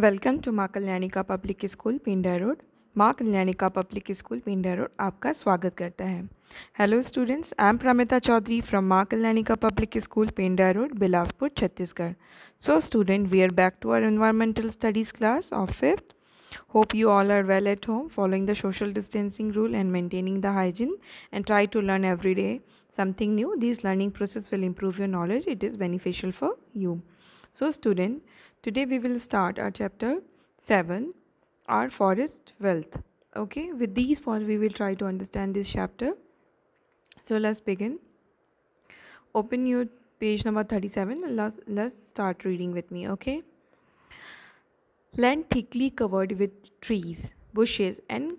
Welcome to Maa Kalyanika public school Pinda road Maa Kalyanika public school Pinda road आपका स्वागत करता है hello students I am Pramita Chaudhary from Maa Kalyanika public school Pinda road Bilaspur Chhattisgarh so student we are back to our environmental studies class of fifth hope you all are well at home following the social distancing rule and maintaining the hygiene and try to learn every day something new this learning process will improve your knowledge it is beneficial for you so student Today we will start our chapter 7 our forest wealth. Okay, with these points we will try to understand this chapter. So let's begin. Open your page number 37 let's, let's start reading with me. Okay. Land thickly covered with trees, bushes and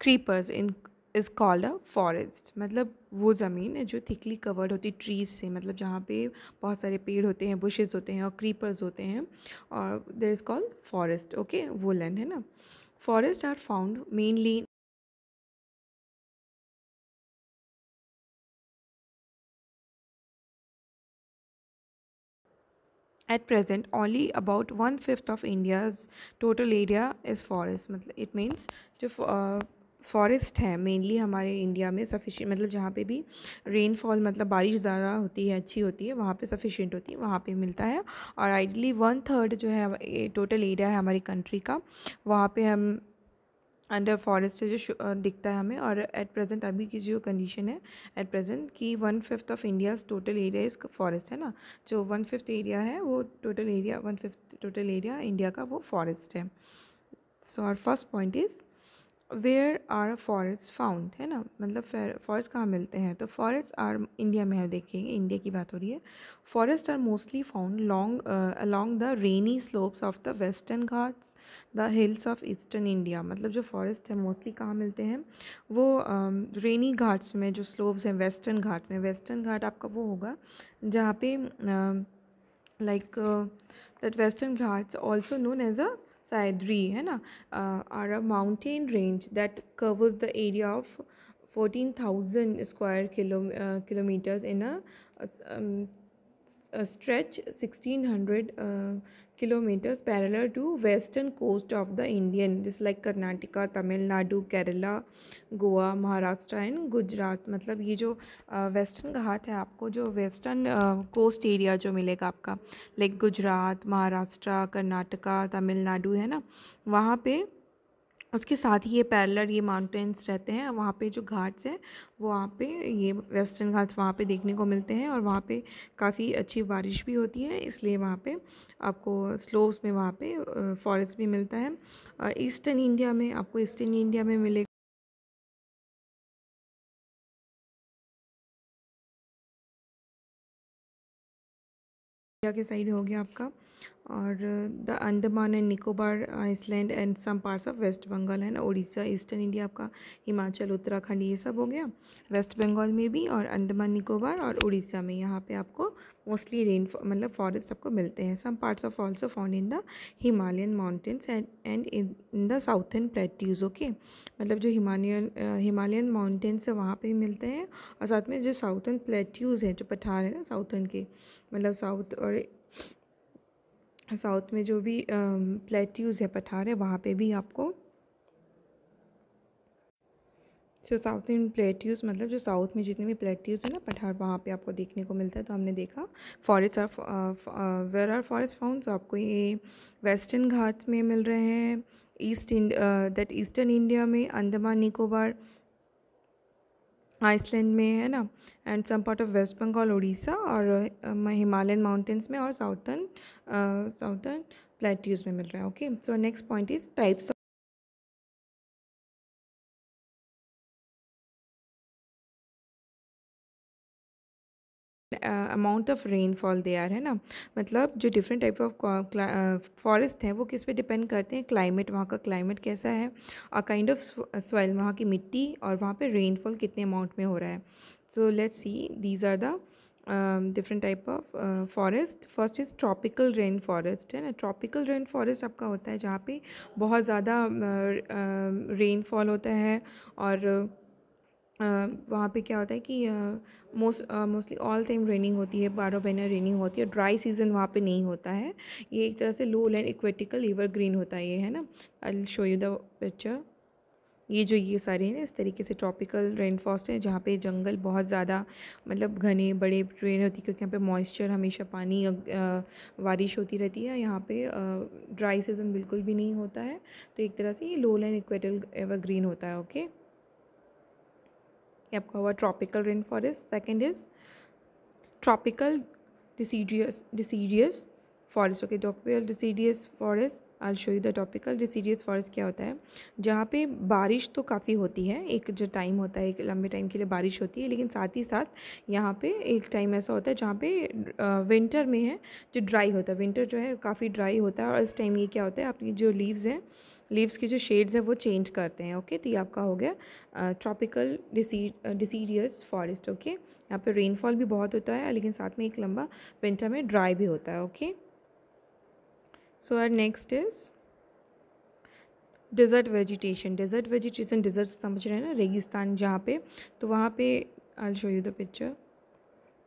creepers in is called a forest मतलब वो ज़मीन है जो thickly covered होती trees से मतलब जहाँ पे बहुत सारे पेड़ होते हैं बुशेज़ होते हैं और क्रीपर्स होते हैं और there is called forest okay वो लैंड है ना forest are found mainly At present, only about one fifth of India's total area is forest. It means to, uh, forest है मेनली हमारे इंडिया में सफिशेंट मतलब जहाँ पे भी रेनफॉल मतलब बारिश ज़्यादा होती है अच्छी होती है वहाँ पे सफिशेंट होती है वहाँ पे मिलता है और आइडली वन थर्ड जो है टोटल एरिया है हमारी कंट्री का वहाँ पे हम अंडर फॉरेस्ट जो दिखता है हमें और एट प्रेजेंट अभी की जो कंडीशन है एट प्रेजेंट कि one fifth of India's total area is forest है ना जो वन फिफ्थ एरिया है वो total area one fifth total area India का वो फॉरेस्ट है so our first point is where are forest found है ना मतलब फॉरेस्ट कहाँ मिलते हैं तो फॉरेस्ट आर इंडिया में है देखेंगे इंडिया की बात हो रही है forest are mostly found long along the rainy slopes of the western Ghats the hills of eastern India मतलब जो फॉरेस्ट है मोस्टली कहाँ मिलते हैं वो रेनी uh, घाट्स में जो स्लोप्स हैं वेस्टर्न घाट में वेस्टर्न घाट आपका वो होगा जहाँ पे like uh, like, uh, that western ghats also known as a Sahyadri है ना uh, are a mountain range that covers the area of 14,000 square kilo, uh, kilometers in a uh, um, stretch sixteen hundred kilometres parallel to western coast of the Indian जिस like Karnataka Tamil Nadu Kerala Goa Maharashtra and Gujarat मतलब ये जो western घाट है आपको जो western coast area जो मिलेगा आपका लाइक गुजरात महाराष्ट्र कर्नाटका तमिलनाडु है ना वहाँ पर उसके साथ ही ये पैरलर ये माउंटेन्स रहते हैं वहाँ पे जो घाट्स हैं वो वहाँ पे ये वेस्टर्न घाट्स वहाँ पे देखने को मिलते हैं और वहाँ पे काफ़ी अच्छी बारिश भी होती है इसलिए वहाँ पे आपको स्लोप्स में वहाँ पे फॉरेस्ट भी मिलता है ईस्टर्न इंडिया में आपको ईस्टर्न इंडिया में मिलेगा के साइड हो गया आपका और the Andaman and Nicobar island and some parts of west Bengal and Orissa eastern India आपका हिमाचल उत्तराखंड ये सब हो गया वेस्ट बंगाल में भी और अंडमान निकोबार और उड़ीसा में यहाँ पे आपको मोस्टली रेन मतलब फॉरेस्ट आपको मिलते हैं some parts of also found in the Himalayan mountains and and in the southern plateaus okay मतलब जो हिमालयन हिमालयन माउंटेन्स है वहाँ पे भी मिलते हैं और साथ में जो साउथर्न प्लेट्यूज हैं जो पठार है ना साउथर्न के मतलब साउथ और साउथ में जो भी प्लेट्यूज़ है पठार है वहाँ पे भी आपको सो साउथ इन प्लेट्यूज़ मतलब जो साउथ में जितने भी प्लेट्यूज़ हैं ना पठार वहाँ पे आपको देखने को मिलता है तो हमने देखा forest are where are forest found तो आपको ये वेस्टर्न घाट में मिल रहे हैं east end that eastern India में अंडमान निकोबार आइसलैंड में है ना and some part of west Bengal Orissa और हिमालयन माउंटेन्स में और साउथर्न साउथर्न प्लेट्यूज में मिल रहा है okay so next point is types amount of rainfall they are है ना मतलब जो डिफरेंट टाइप ऑफ फॉरेस्ट हैं वो किस पे डिपेंड करते हैं क्लाइमेट वहाँ का क्लाइमेट कैसा है और काइंड ऑफ सॉइल वहाँ की मिट्टी और वहाँ पे रेनफॉल कितने अमाउंट में हो रहा है so let see these are the different type of forest first is tropical rain forest है ना ट्रॉपिकल रेन फॉरेस्ट आपका होता है जहाँ पे बहुत ज़्यादा रेनफॉल uh, uh, होता है और uh, वहाँ पे क्या होता है कि most mostly all time raining होती है बारह महीना रेनिंग होती है ड्राई सीजन वहाँ पे नहीं होता है ये एक तरह से low land equatorial evergreen होता है ये है ना I show you the picture ये जो ये सारे हैं इस तरीके से ट्रॉपिकल रेन फॉस्ट है जहाँ पे जंगल बहुत ज़्यादा मतलब घने बड़े ट्रेन होती है क्योंकि यहाँ पे मॉइस्चर हमेशा पानी बारिश होती रहती है यहाँ पे ड्राई सीज़न बिल्कुल भी नहीं होता है तो एक तरह से ये low land equatorial evergreen होता है ओके ये आपका हुआ tropical rain forest second is tropical deciduous deciduous forest okay tropical deciduous forest I show you the tropical deciduous forest क्या होता है जहाँ पे बारिश तो काफ़ी होती है एक जो टाइम होता है एक लंबे टाइम के लिए बारिश होती है लेकिन साथ ही साथ यहाँ पे एक टाइम ऐसा होता है जहाँ पे विंटर में है जो ड्राई होता है विंटर जो है काफ़ी ड्राई होता है और इस टाइम ये क्या होता है आपकी जो लीव्स हैं लीव्स के जो शेड्स हैं वो चेंज करते हैं ओके तो ये आपका हो गया ट्रॉपिकल डिसीडियस फॉरेस्ट ओके यहाँ पे रेनफॉल भी बहुत होता है लेकिन साथ में एक लंबा विंटर में ड्राई भी होता है okay so our next is desert vegetation desert vegetation desert समझ रहे हैं ना रेगिस्तान जहाँ पे तो वहाँ पे I show you the picture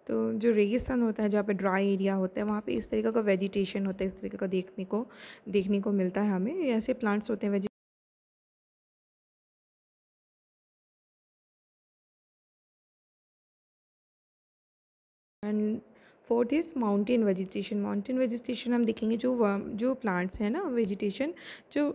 तो जो रेगिस्तान होता है जहाँ पे ड्राई एरिया होता है वहाँ पे इस तरीके का वेजिटेशन होता है इस तरीके का देखने को देखने को मिलता है हमें ऐसे प्लांट्स होते हैं and fourth is mountain vegetation mountain vegetation हम देखेंगे जो जो प्लांट्स हैं ना वेजिटेशन जो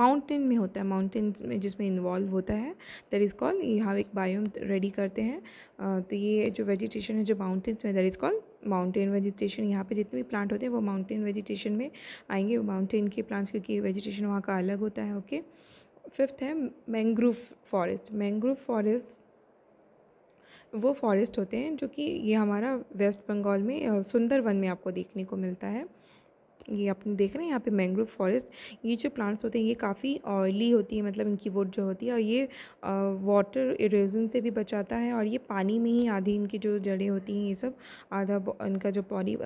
माउंटेन में होता है माउंटेन में जिसमें इन्वॉल्व होता है दैट इज़ कॉल यहाँ एक बायोम रेडी करते हैं uh, तो ये जो वेजिटेशन है जो माउंटेन्स में that is call mountain vegetation यहाँ पे जितने भी प्लांट होते हैं वो माउंटेन वेजिटेशन में आएंगे माउंटेन के प्लांट्स क्योंकि वेजिटेशन वहाँ का अलग होता है ओके okay? फिफ्थ है मैंग्रोव फॉरेस्ट मैंग्रोव फॉरेस्ट वो फॉरेस्ट होते हैं जो कि ये हमारा वेस्ट बंगाल में सुंदर वन में आपको देखने को मिलता है ये आप देख रहे हैं यहाँ पे मैंग्रोव फॉरेस्ट ये जो प्लांट्स होते हैं ये काफ़ी ऑयली होती है मतलब इनकी वोट जो होती है और ये वाटर इरोजन से भी बचाता है और ये पानी में ही आधी इनकी जो जड़ें होती हैं ये सब आधा इनका जो बॉडी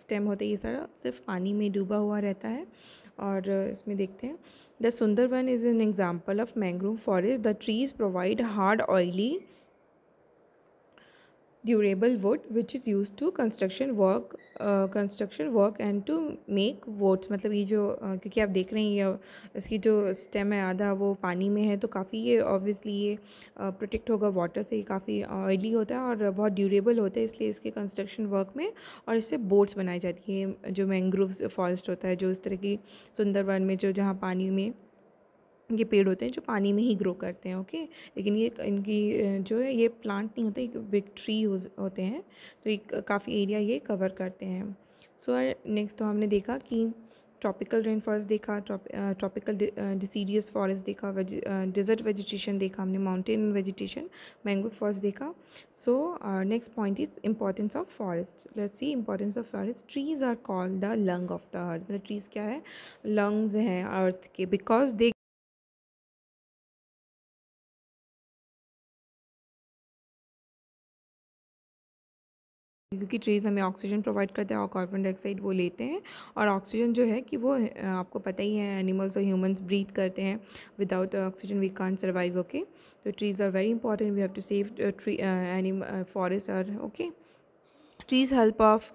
स्टेम होता है ये सारा सिर्फ पानी में डूबा हुआ रहता है और इसमें देखते हैं the one is an example of mangrove forest the trees provide hard oily durable wood which is used to construction work uh, construction work and to make boats मतलब ये जो uh, क्योंकि आप देख रहे हैं ये इसकी जो स्टेम है आधा वो पानी में है तो काफ़ी ये ऑब्वियसली ये प्रोटेक्ट होगा वाटर से ये काफ़ी ऑयली होता है और बहुत ड्यूरेबल होता है इसलिए इसके कंस्ट्रक्शन वर्क में और इससे बोट्स बनाई जाती है जो मैंग्रोव फॉरेस्ट होता है जो इस तरह की सुंदरवन में जो जहाँ पानी में इनके पेड़ होते हैं जो पानी में ही ग्रो करते हैं ओके लेकिन ये इनकी जो है ये प्लांट नहीं होते एक बिग ट्री होते हैं तो एक काफ़ी एरिया ये कवर करते हैं सो so, नेक्स्ट तो हमने देखा कि ट्रॉपिकल रेन फॉरेस्ट देखा ट्रॉपिकल डिसीडियस फॉरेस्ट देखा डिज़र्ट वेजिटेशन देखा हमने माउंटेन वेजिटेशन मैंग्रोव फॉरेस्ट देखा so next point is importance of forest let's see importance of forest trees are called the lung of the earth मतलब trees क्या है lungs हैं अर्थ के because they क्योंकि ट्रीज़ हमें ऑक्सीजन प्रोवाइड करते हैं और कार्बन डाइऑक्साइड वो लेते हैं और ऑक्सीजन जो है कि वो आपको पता ही है एनिमल्स और ह्यूमंस ब्रीथ करते हैं without oxygen we can survive okay तो trees are very important we have to save tree animal forest are okay trees help of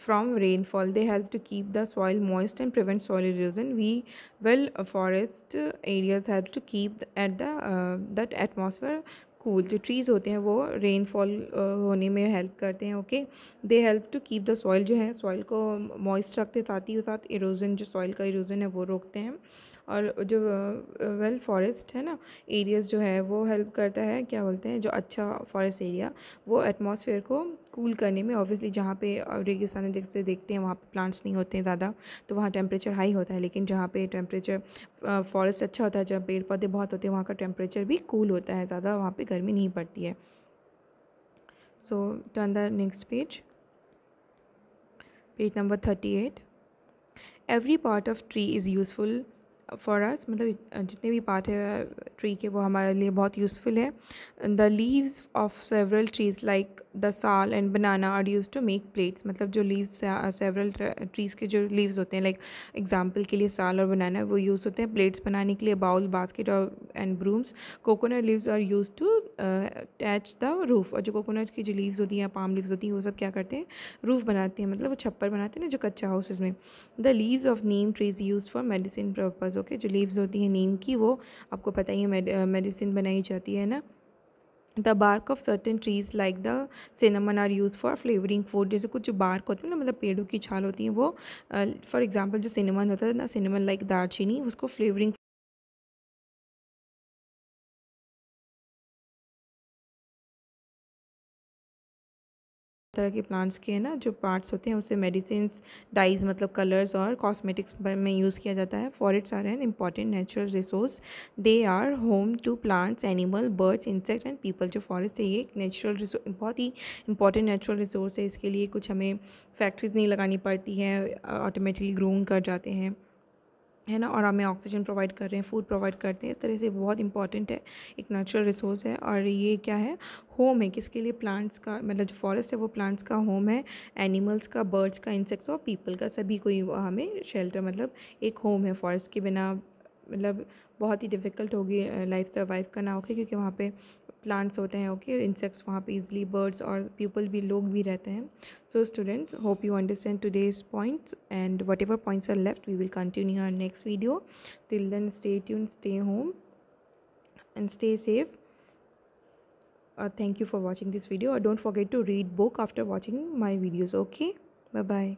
from rainfall they help to keep the soil moist and prevent soil erosion we well forest areas help to keep at keep at uh, cool जो trees होते हैं वो rainfall होने में help करते हैं okay they help to keep the soil जो है सॉइल को मॉइस्ट रखते हैं साथ ही साथ इरोजन जो सॉइल का इरोजन है वो रोकते हैं और जो वेल फॉरेस्ट है ना एरियाज़ जो है वो हेल्प करता है क्या बोलते हैं जो अच्छा फॉरेस्ट एरिया वो एटमॉस्फेयर को कूल करने में ऑब्वियसली जहाँ पे रेगिस्तान जैसे देखते हैं वहाँ पे प्लांट्स नहीं होते हैं ज़्यादा तो वहाँ टेम्परेचर हाई होता है लेकिन जहाँ पे टेम्परेचर फॉरेस्ट अच्छा होता है जहाँ पेड़ पौधे बहुत होते हैं वहाँ का टेम्परेचर भी कूल होता है ज़्यादा वहाँ पर गर्मी नहीं पड़ती है so the next page page number thirty eight every part of tree is useful for us मतलब जितने भी पार्ट है ट्री के वो हमारे लिए बहुत यूज़फुल है the leaves of several trees like the sal and banana are use to make plates मतलब जो लीव्स सेवरल ट्रीज़ के जो लीव्स होते हैं लाइक like, एग्जाम्पल के लिए साल और बनाना वो यूज़ होते हैं प्लेट्स बनाने के लिए बाउल बास्केट और and brooms coconut leaves are use to attach the roof और जो कोकोनट की जो लीव्स होती हैं पाम लीव्स होती हैं वो सब क्या करते हैं रूफ़ बनाते हैं मतलब वो छप्पर बनाते हैं ना जो कच्चा हाउसेज में the leaves of neem trees use for medicine purpose leaves okay जो लीव्स होती हैं नीम की वो आपको पता ही है मेडिसिन बनाई जाती है ना the bark of certain trees like the cinnamon are used for flavouring food जैसे कुछ जो बार्क होती है ना मतलब पेड़ों की छाल होती है वो फॉर uh, एग्जाम्पल जो सिनेमन होता है ना सिनेमन लाइक दारचीनी उसको फ्लेवरिंग तरह के प्लांट्स के ना जो पार्ट्स होते हैं उसे मेडिसिन डाइज मतलब कलर्स और कॉस्मेटिक्स में यूज़ किया जाता है forest are an important natural resource they are home to plants animal birds insect and people जो फॉरेस्ट है ये एक नेचुरल बहुत ही इंपॉर्टेंट नेचुरल रिसोर्स है इसके लिए कुछ हमें फैक्ट्रीज़ नहीं लगानी पड़ती है ऑटोमेटिकली ग्रोन कर जाते हैं है ना और हमें ऑक्सीजन प्रोवाइड कर रहे हैं फूड प्रोवाइड करते हैं इस तरह से बहुत इंपॉर्टेंट है एक नेचुरल रिसोर्स है और ये क्या है होम है किसके लिए प्लांट्स का मतलब जो फॉरेस्ट है वो प्लांट्स का होम है एनिमल्स का बर्ड्स का इंसेक्ट्स और पीपल का सभी कोई हमें शेल्टर मतलब एक होम है फॉरेस्ट के बिना मतलब बहुत ही डिफ़िकल्ट होगी लाइफ सर्वाइव करना ओके क्योंकि वहाँ पे प्लांट्स होते हैं ओके इंसेक्ट्स वहाँ पे इजली बर्ड्स और पीपल भी लोग भी रहते हैं so students hope you understand today's points and whatever points are left we will continue our next video till then stay tune stay home and stay safe thank you for watching this video video don't uh, uh, don't forget to read book after watching my videos okay bye bye